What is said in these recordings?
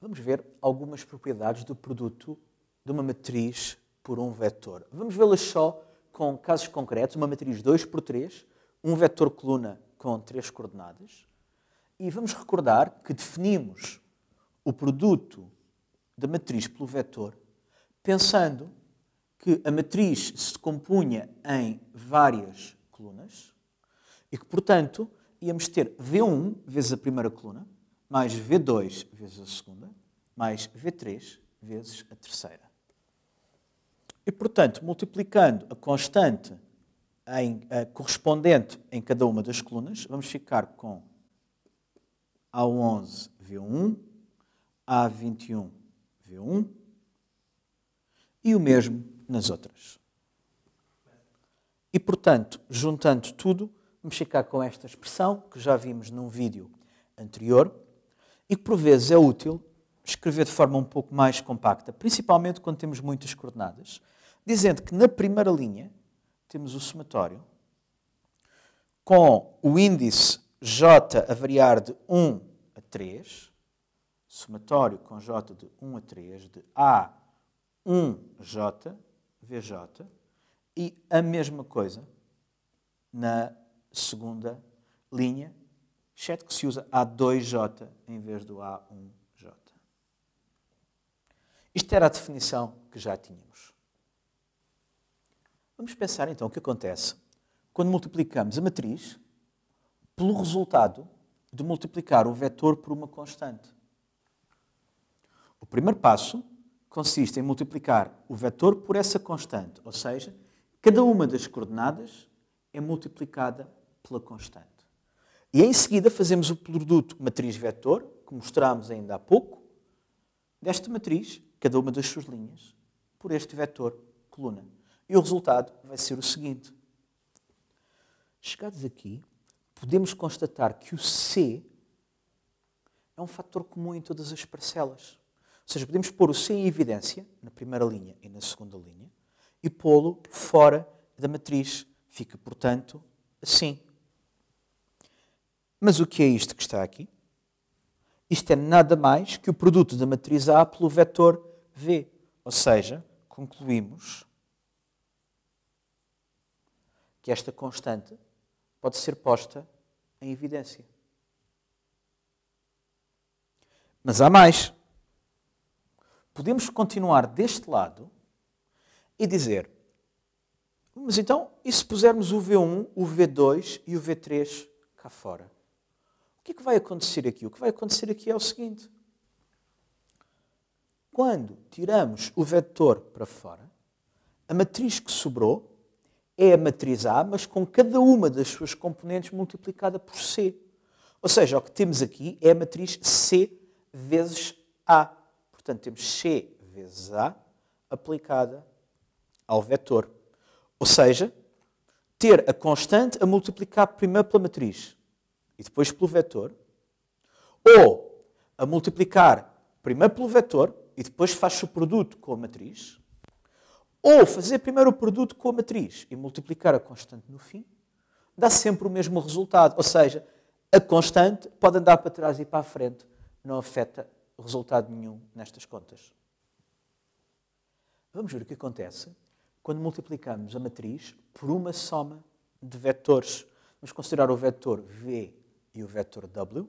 Vamos ver algumas propriedades do produto de uma matriz por um vetor. Vamos vê-las só com casos concretos, uma matriz 2 por 3, um vetor coluna com três coordenadas. E vamos recordar que definimos o produto da matriz pelo vetor pensando que a matriz se compunha em várias colunas e que, portanto, íamos ter V1 vezes a primeira coluna, mais V2 vezes a segunda, mais V3 vezes a terceira. E, portanto, multiplicando a constante em, a correspondente em cada uma das colunas, vamos ficar com A11 V1, A21 V1 e o mesmo nas outras. E, portanto, juntando tudo, vamos ficar com esta expressão que já vimos num vídeo anterior e que, por vezes, é útil escrever de forma um pouco mais compacta, principalmente quando temos muitas coordenadas, dizendo que na primeira linha temos o somatório com o índice j a variar de 1 a 3, somatório com j de 1 a 3, de a 1j VJ e a mesma coisa na segunda linha, exceto que se usa A2J em vez do A1J. Isto era a definição que já tínhamos. Vamos pensar então o que acontece quando multiplicamos a matriz pelo resultado de multiplicar o vetor por uma constante. O primeiro passo consiste em multiplicar o vetor por essa constante, ou seja, cada uma das coordenadas é multiplicada pela constante. E em seguida fazemos o produto matriz vetor, que mostramos ainda há pouco, desta matriz, cada uma das suas linhas, por este vetor coluna. E o resultado vai ser o seguinte. Chegados aqui, podemos constatar que o C é um fator comum em todas as parcelas. Ou seja, podemos pôr o C em evidência, na primeira linha e na segunda linha, e pô-lo fora da matriz. Fica, portanto, assim. Mas o que é isto que está aqui? Isto é nada mais que o produto da matriz A pelo vetor V. Ou seja, concluímos que esta constante pode ser posta em evidência. Mas há mais podemos continuar deste lado e dizer: mas então, e se pusermos o V1, o V2 e o V3 cá fora? O que é que vai acontecer aqui? O que vai acontecer aqui é o seguinte: quando tiramos o vetor para fora, a matriz que sobrou é a matriz A, mas com cada uma das suas componentes multiplicada por C. Ou seja, o que temos aqui é a matriz C vezes A. Portanto, temos C vezes A aplicada ao vetor. Ou seja, ter a constante a multiplicar primeiro pela matriz e depois pelo vetor, ou a multiplicar primeiro pelo vetor e depois faz o produto com a matriz, ou fazer primeiro o produto com a matriz e multiplicar a constante no fim, dá sempre o mesmo resultado. Ou seja, a constante pode andar para trás e para a frente, não afeta resultado nenhum nestas contas. Vamos ver o que acontece quando multiplicamos a matriz por uma soma de vetores. Vamos considerar o vetor V e o vetor W.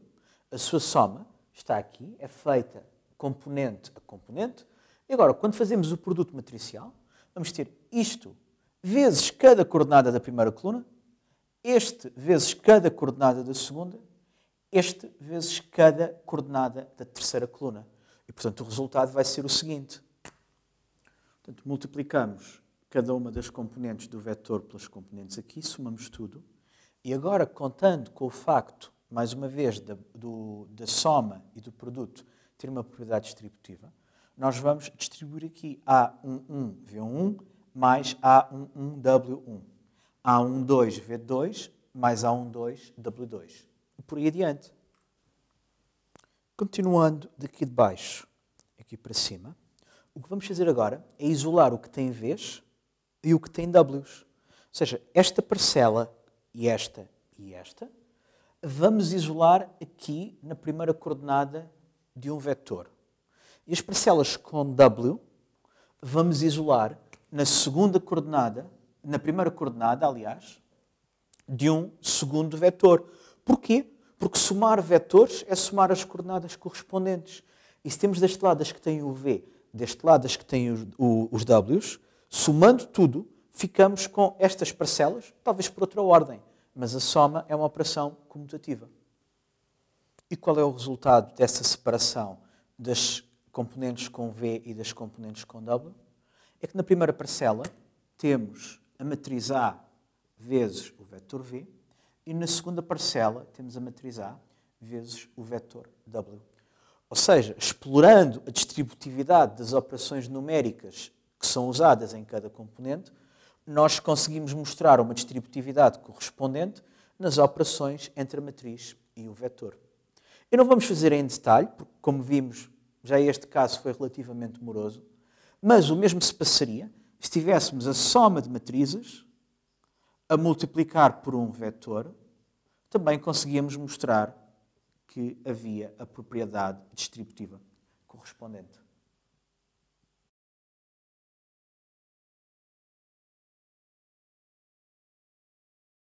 A sua soma está aqui, é feita componente a componente. E agora, quando fazemos o produto matricial, vamos ter isto vezes cada coordenada da primeira coluna, este vezes cada coordenada da segunda este vezes cada coordenada da terceira coluna. E, portanto, o resultado vai ser o seguinte. Portanto, multiplicamos cada uma das componentes do vetor pelas componentes aqui, somamos tudo. E agora, contando com o facto, mais uma vez, da, do, da soma e do produto ter uma propriedade distributiva, nós vamos distribuir aqui A11 V1 mais A11 W1. A12 V2 mais A12 W2 por aí adiante. Continuando daqui de baixo, aqui para cima, o que vamos fazer agora é isolar o que tem Vs e o que tem Ws. Ou seja, esta parcela e esta e esta, vamos isolar aqui na primeira coordenada de um vetor. E as parcelas com W vamos isolar na segunda coordenada, na primeira coordenada, aliás, de um segundo vetor. Porquê? Porque somar vetores é somar as coordenadas correspondentes. E se temos deste lado as que têm o V, deste lado as que têm os, o, os Ws, somando tudo, ficamos com estas parcelas, talvez por outra ordem, mas a soma é uma operação comutativa. E qual é o resultado dessa separação das componentes com V e das componentes com W? É que na primeira parcela temos a matriz A vezes o vetor V, e na segunda parcela temos a matriz A vezes o vetor W. Ou seja, explorando a distributividade das operações numéricas que são usadas em cada componente, nós conseguimos mostrar uma distributividade correspondente nas operações entre a matriz e o vetor. E não vamos fazer em detalhe, porque, como vimos, já este caso foi relativamente moroso, mas o mesmo se passaria se tivéssemos a soma de matrizes a multiplicar por um vetor, também conseguíamos mostrar que havia a propriedade distributiva correspondente.